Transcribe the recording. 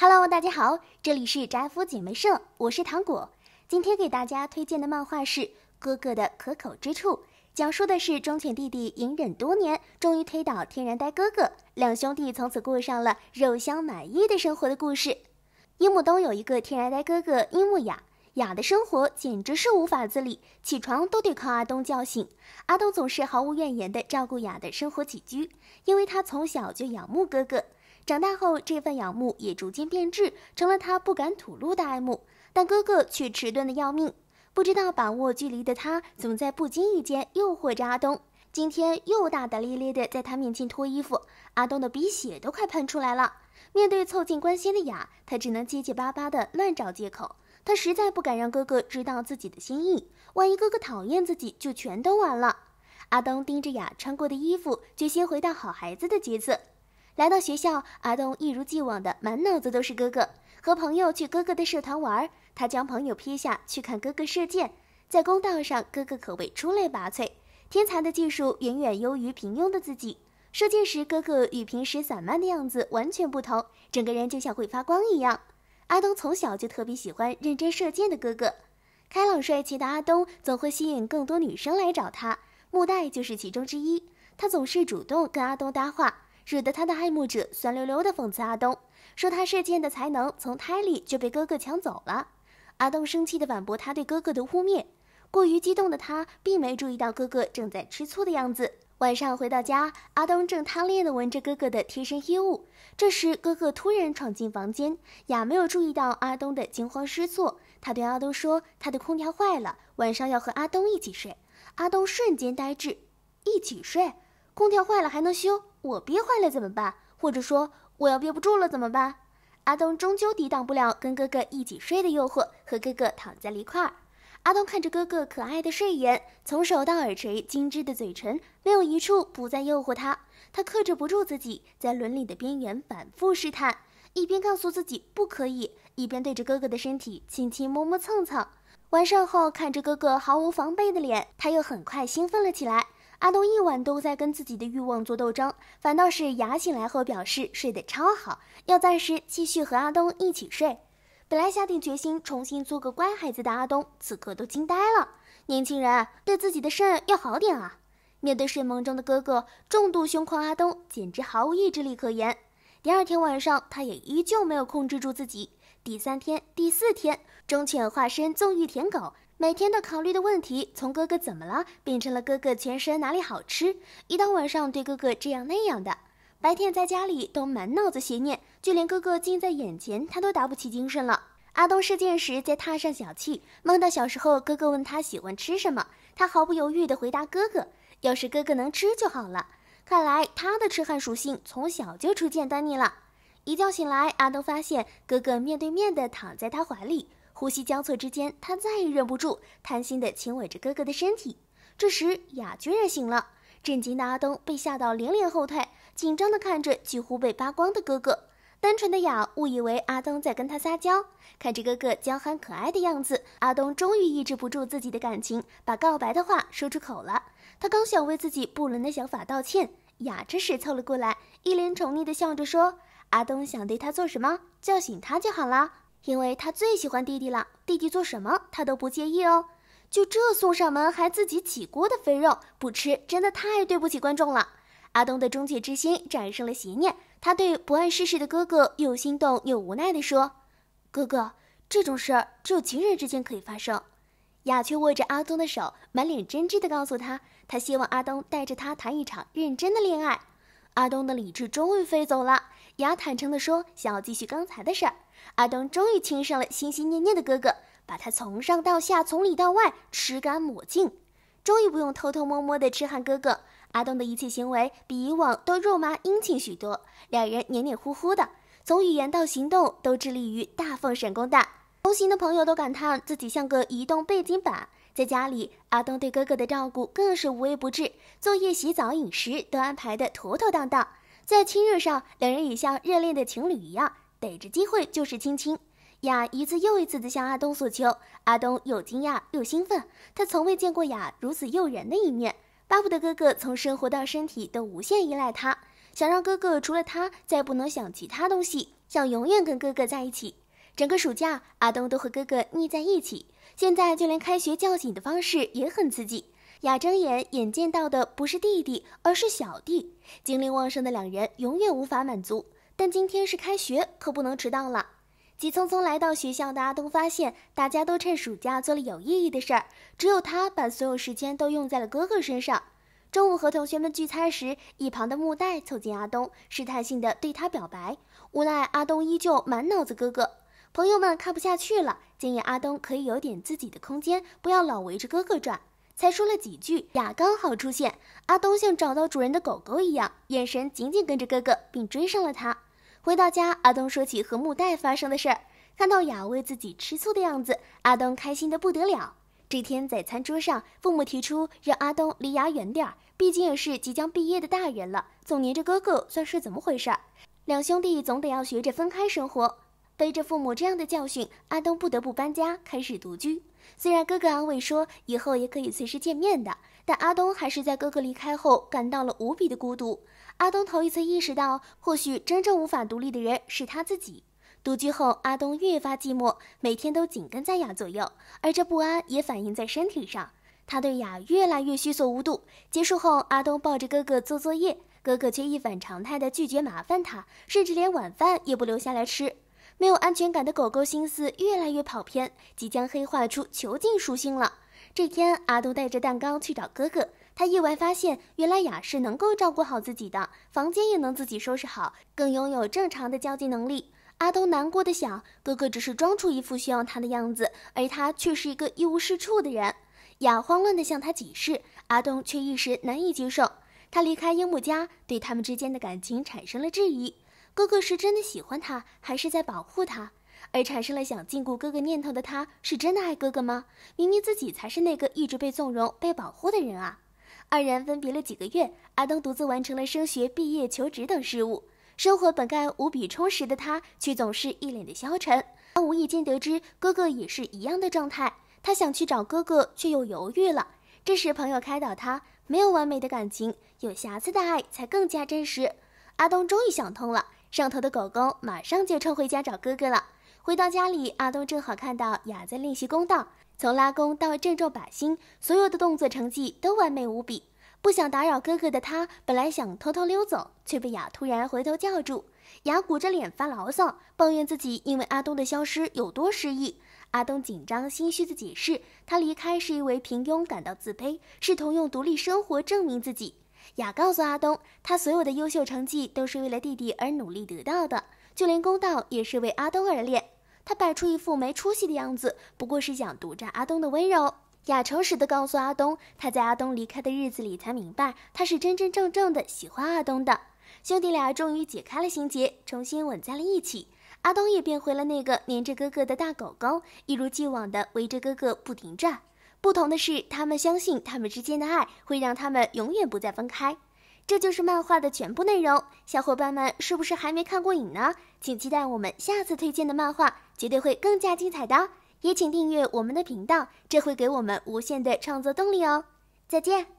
Hello，大家好，这里是宅夫姐妹社，我是糖果。今天给大家推荐的漫画是《哥哥的可口之处》，讲述的是忠犬弟弟隐忍多年，终于推倒天然呆哥哥，两兄弟从此过上了肉香满溢的生活的故事。樱木东有一个天然呆哥哥樱木雅，雅的生活简直是无法自理，起床都得靠阿东叫醒。阿东总是毫无怨言的照顾雅的生活起居，因为他从小就仰慕哥哥。长大后，这份仰慕也逐渐变质，成了他不敢吐露的爱慕。但哥哥却迟钝的要命，不知道把握距离的他，总在不经意间诱惑着阿东。今天又大大咧咧地在他面前脱衣服，阿东的鼻血都快喷出来了。面对凑近关心的雅，他只能结结巴巴地乱找借口。他实在不敢让哥哥知道自己的心意，万一哥哥讨厌自己，就全都完了。阿东盯着雅穿过的衣服，决心回到好孩子的角色。来到学校，阿东一如既往的满脑子都是哥哥。和朋友去哥哥的社团玩，他将朋友撇下去看哥哥射箭。在公道上，哥哥可谓出类拔萃，天才的技术远远优于平庸的自己。射箭时，哥哥与平时散漫的样子完全不同，整个人就像会发光一样。阿东从小就特别喜欢认真射箭的哥哥。开朗帅气的阿东总会吸引更多女生来找他，木袋就是其中之一。他总是主动跟阿东搭话。惹得他的爱慕者酸溜溜地讽刺阿东，说他射箭的才能从胎里就被哥哥抢走了。阿东生气地反驳他对哥哥的污蔑，过于激动的他并没注意到哥哥正在吃醋的样子。晚上回到家，阿东正贪恋地闻着哥哥的贴身衣物，这时哥哥突然闯进房间，雅没有注意到阿东的惊慌失措，他对阿东说他的空调坏了，晚上要和阿东一起睡。阿东瞬间呆滞，一起睡。空调坏了还能修，我憋坏了怎么办？或者说我要憋不住了怎么办？阿东终究抵挡不了跟哥哥一起睡的诱惑，和哥哥躺在了一块儿。阿东看着哥哥可爱的睡颜，从手到耳垂，精致的嘴唇，没有一处不再诱惑他。他克制不住自己，在伦理的边缘反复试探，一边告诉自己不可以，一边对着哥哥的身体轻轻摸摸蹭蹭。完事后，看着哥哥毫无防备的脸，他又很快兴奋了起来。阿东一晚都在跟自己的欲望做斗争，反倒是雅醒来后表示睡得超好，要暂时继续和阿东一起睡。本来下定决心重新做个乖孩子的阿东，此刻都惊呆了。年轻人对自己的肾要好点啊！面对睡梦中的哥哥，重度胸狂阿东简直毫无意志力可言。第二天晚上，他也依旧没有控制住自己。第三天、第四天，忠犬化身纵欲舔狗。每天都考虑的问题，从哥哥怎么了变成了哥哥全身哪里好吃。一到晚上，对哥哥这样那样的，白天在家里都满脑子邪念，就连哥哥近在眼前，他都打不起精神了。阿东射箭时在踏上小憩，梦到小时候哥哥问他喜欢吃什么，他毫不犹豫地回答哥哥：“要是哥哥能吃就好了。”看来他的痴汉属性从小就初见端倪了。一觉醒来，阿东发现哥哥面对面地躺在他怀里。呼吸交错之间，他再也忍不住，贪心的亲吻着哥哥的身体。这时，雅居然醒了，震惊的阿东被吓到连连后退，紧张的看着几乎被扒光的哥哥。单纯的雅误以为阿东在跟他撒娇，看着哥哥娇憨可爱的样子，阿东终于抑制不住自己的感情，把告白的话说出口了。他刚想为自己不伦的想法道歉，雅这时凑了过来，一脸宠溺的笑着说：“阿东想对他做什么？叫醒他就好了。”因为他最喜欢弟弟了，弟弟做什么他都不介意哦。就这送上门还自己起锅的肥肉不吃，真的太对不起观众了。阿东的中介之心产生了邪念，他对不谙世事的哥哥又心动又无奈的说：“哥哥，这种事只有情人之间可以发生。”雅却握着阿东的手，满脸真挚的告诉他，他希望阿东带着他谈一场认真的恋爱。阿东的理智终于飞走了。雅坦诚的说，想要继续刚才的事儿。阿东终于亲上了心心念念的哥哥，把他从上到下、从里到外吃干抹净，终于不用偷偷摸摸的吃汉哥哥。阿东的一切行为比以往都肉麻殷勤许多，两人黏黏糊糊的，从语言到行动都致力于大奉神功大同行的朋友都感叹自己像个移动背景板。在家里，阿东对哥哥的照顾更是无微不至，作业、洗澡、饮食都安排得妥妥当当。在亲热上，两人也像热恋的情侣一样。逮着机会就是亲亲，雅一次又一次地向阿东索求，阿东又惊讶又兴奋，他从未见过雅如此诱人的一面。巴不得哥哥从生活到身体都无限依赖他，想让哥哥除了他再不能想其他东西，想永远跟哥哥在一起。整个暑假，阿东都和哥哥腻在一起，现在就连开学叫醒的方式也很刺激。雅睁眼眼见到的不是弟弟，而是小弟，精力旺盛的两人永远无法满足。但今天是开学，可不能迟到了。急匆匆来到学校的阿东发现，大家都趁暑假做了有意义的事儿，只有他把所有时间都用在了哥哥身上。中午和同学们聚餐时，一旁的木袋凑近阿东，试探性的对他表白。无奈阿东依旧满脑子哥哥。朋友们看不下去了，建议阿东可以有点自己的空间，不要老围着哥哥转。才说了几句，雅刚好出现，阿东像找到主人的狗狗一样，眼神紧紧跟着哥哥，并追上了他。回到家，阿东说起和木代发生的事儿，看到雅为自己吃醋的样子，阿东开心的不得了。这天在餐桌上，父母提出让阿东离雅远点儿，毕竟也是即将毕业的大人了，总黏着哥哥算是怎么回事儿？两兄弟总得要学着分开生活。背着父母这样的教训，阿东不得不搬家，开始独居。虽然哥哥安慰说以后也可以随时见面的，但阿东还是在哥哥离开后感到了无比的孤独。阿东头一次意识到，或许真正无法独立的人是他自己。独居后，阿东越发寂寞，每天都紧跟在雅左右，而这不安也反映在身体上。他对雅越来越虚所无度。结束后，阿东抱着哥哥做作业，哥哥却一反常态地拒绝麻烦他，甚至连晚饭也不留下来吃。没有安全感的狗狗心思越来越跑偏，即将黑化出囚禁属性了。这天，阿东带着蛋糕去找哥哥。他意外发现，原来雅是能够照顾好自己的，房间也能自己收拾好，更拥有正常的交际能力。阿东难过的想：哥哥只是装出一副需要他的样子，而他却是一个一无是处的人。雅慌乱的向他解释，阿东却一时难以接受。他离开樱木家，对他们之间的感情产生了质疑：哥哥是真的喜欢他，还是在保护他？而产生了想禁锢哥哥念头的他，是真的爱哥哥吗？明明自己才是那个一直被纵容、被保护的人啊！二人分别了几个月，阿东独自完成了升学、毕业、求职等事务，生活本该无比充实的他，却总是一脸的消沉。他无意间得知哥哥也是一样的状态，他想去找哥哥，却又犹豫了。这时，朋友开导他：没有完美的感情，有瑕疵的爱才更加真实。阿东终于想通了，上头的狗狗马上就冲回家找哥哥了。回到家里，阿东正好看到雅在练习弓道，从拉弓到正中靶心，所有的动作成绩都完美无比。不想打扰哥哥的他，本来想偷偷溜走，却被雅突然回头叫住。雅鼓着脸发牢骚，抱怨自己因为阿东的消失有多失意。阿东紧张心虚地解释，他离开是因为平庸感到自卑，试图用独立生活证明自己。雅告诉阿东，他所有的优秀成绩都是为了弟弟而努力得到的，就连弓道也是为阿东而练。他摆出一副没出息的样子，不过是想独占阿东的温柔。亚诚实的告诉阿东，他在阿东离开的日子里才明白，他是真真正正的喜欢阿东的。兄弟俩终于解开了心结，重新吻在了一起。阿东也变回了那个黏着哥哥的大狗狗，一如既往的围着哥哥不停转。不同的是，他们相信他们之间的爱会让他们永远不再分开。这就是漫画的全部内容。小伙伴们是不是还没看过瘾呢？请期待我们下次推荐的漫画，绝对会更加精彩的！也请订阅我们的频道，这会给我们无限的创作动力哦！再见。